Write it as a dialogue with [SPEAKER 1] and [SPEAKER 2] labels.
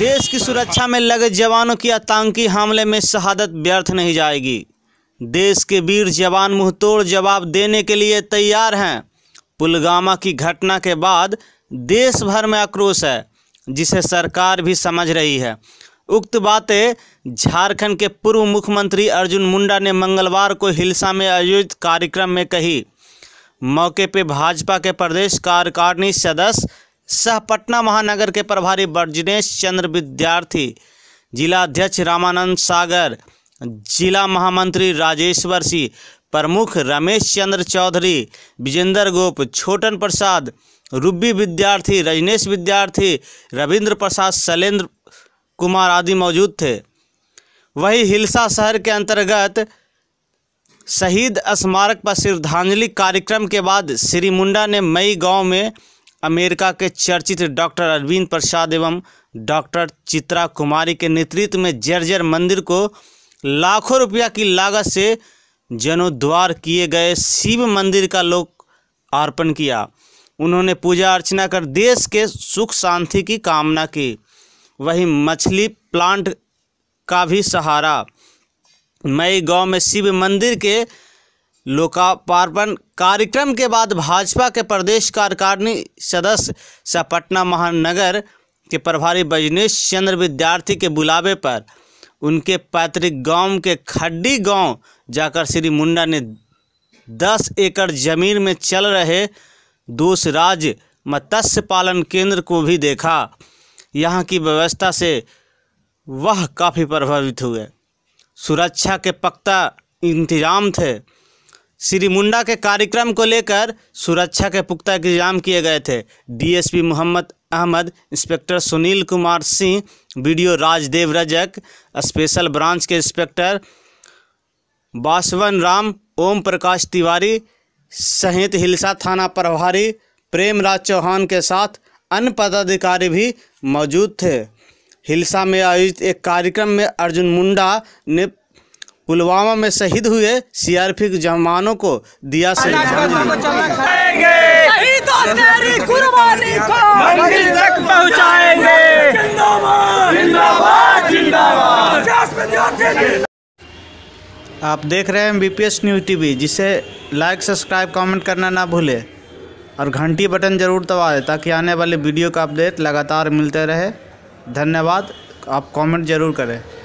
[SPEAKER 1] देश की सुरक्षा में लगे जवानों की आतंकी हमले में शहादत व्यर्थ नहीं जाएगी देश के वीर जवान मुंहतोड़ जवाब देने के लिए तैयार हैं पुलवामा की घटना के बाद देश भर में आक्रोश है जिसे सरकार भी समझ रही है उक्त बातें झारखंड के पूर्व मुख्यमंत्री अर्जुन मुंडा ने मंगलवार को हिलसा में आयोजित कार्यक्रम में कही मौके पर भाजपा के प्रदेश कार्यकारिणी सदस्य सह पटना महानगर के प्रभारी ब्रजनेश चंद्र विद्यार्थी जिला अध्यक्ष रामानंद सागर जिला महामंत्री राजेश्वर सिंह प्रमुख रमेश चंद्र चौधरी विजेंद्र गोप छोटन प्रसाद रूबी विद्यार्थी रजनेश विद्यार्थी रविंद्र प्रसाद शैलेंद्र कुमार आदि मौजूद थे वही हिलसा शहर के अंतर्गत शहीद स्मारक पर श्रद्धांजलि कार्यक्रम के बाद श्री मुंडा ने मई गांव में अमेरिका के चर्चित डॉक्टर अरविंद प्रसाद एवं डॉक्टर चित्रा कुमारी के नेतृत्व में जर्जर मंदिर को लाखों रुपया की लागत से जनोद्वार किए गए शिव मंदिर का लोक अर्पण किया उन्होंने पूजा अर्चना कर देश के सुख शांति की कामना की वहीं मछली प्लांट का भी सहारा मई गांव में शिव मंदिर के लोकार्पण कार्यक्रम के बाद भाजपा के प्रदेश कार्यकारिणी सदस्य स पटना महानगर के प्रभारी बजनेश चंद्र विद्यार्थी के बुलावे पर उनके पैतृक गांव के खड्डी गांव जाकर श्री मुंडा ने दस एकड़ जमीन में चल रहे दूस राज्य मत्स्य पालन केंद्र को भी देखा यहाँ की व्यवस्था से वह काफ़ी प्रभावित हुए सुरक्षा के पक्ता इंतजाम थे श्री मुंडा के कार्यक्रम को लेकर सुरक्षा के पुख्ता इंतजाम किए गए थे DSP Mohammad Ahmad inspector Sunil Kumar Singh video Rajdev Rajak special branch के इंस्पेक्टर बासवन राम ओम प्रकाश तिवारी सहित हिलसा थाना प्रभारी प्रेमराज चौहान के साथ अन्य पदाधिकारी भी मौजूद थे हिलसा में आयोजित एक कार्यक्रम में अर्जुन मुंडा ने पुलवामा में शहीद हुए के जवानों को दिया आप देख रहे हैं बीपीएस न्यूज टीवी जिसे लाइक सब्सक्राइब कमेंट करना ना भूलें और घंटी बटन ज़रूर दबा दें ताकि आने वाले वीडियो का अपडेट लगातार मिलते रहे धन्यवाद आप कमेंट ज़रूर करें